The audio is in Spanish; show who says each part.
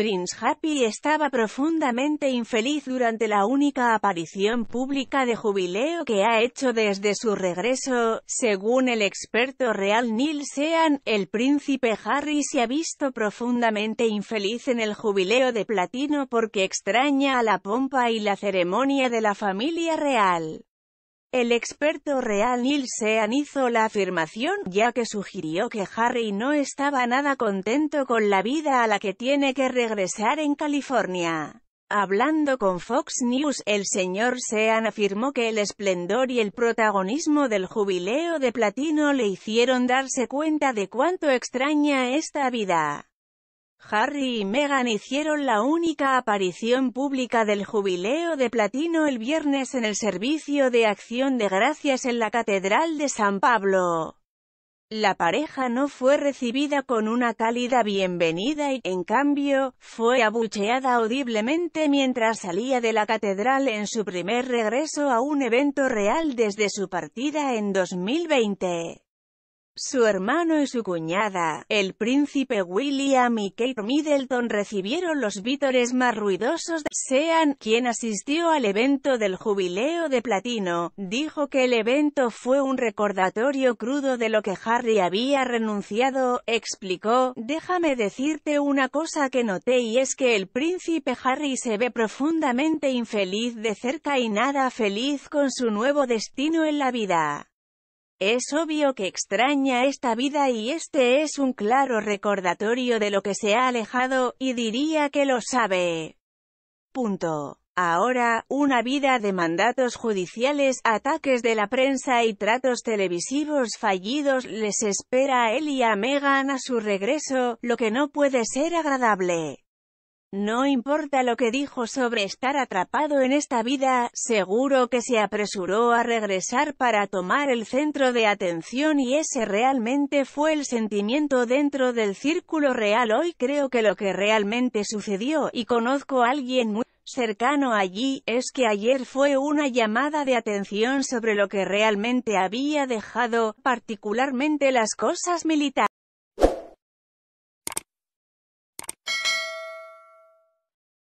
Speaker 1: Prince Happy estaba profundamente infeliz durante la única aparición pública de jubileo que ha hecho desde su regreso. Según el experto real Neil Sean, el príncipe Harry se ha visto profundamente infeliz en el jubileo de platino porque extraña a la pompa y la ceremonia de la familia real. El experto real Neil Sean hizo la afirmación, ya que sugirió que Harry no estaba nada contento con la vida a la que tiene que regresar en California. Hablando con Fox News, el señor Sean afirmó que el esplendor y el protagonismo del jubileo de platino le hicieron darse cuenta de cuánto extraña esta vida. Harry y Meghan hicieron la única aparición pública del jubileo de platino el viernes en el servicio de acción de gracias en la Catedral de San Pablo. La pareja no fue recibida con una cálida bienvenida y, en cambio, fue abucheada audiblemente mientras salía de la catedral en su primer regreso a un evento real desde su partida en 2020. Su hermano y su cuñada, el príncipe William y Kate Middleton recibieron los vítores más ruidosos de Sean, quien asistió al evento del jubileo de platino, dijo que el evento fue un recordatorio crudo de lo que Harry había renunciado, explicó, déjame decirte una cosa que noté y es que el príncipe Harry se ve profundamente infeliz de cerca y nada feliz con su nuevo destino en la vida. Es obvio que extraña esta vida y este es un claro recordatorio de lo que se ha alejado, y diría que lo sabe. Punto. Ahora, una vida de mandatos judiciales, ataques de la prensa y tratos televisivos fallidos les espera a él y a Meghan a su regreso, lo que no puede ser agradable. No importa lo que dijo sobre estar atrapado en esta vida, seguro que se apresuró a regresar para tomar el centro de atención y ese realmente fue el sentimiento dentro del círculo real. Hoy creo que lo que realmente sucedió, y conozco a alguien muy cercano allí, es que ayer fue una llamada de atención sobre lo que realmente había dejado, particularmente las cosas militares.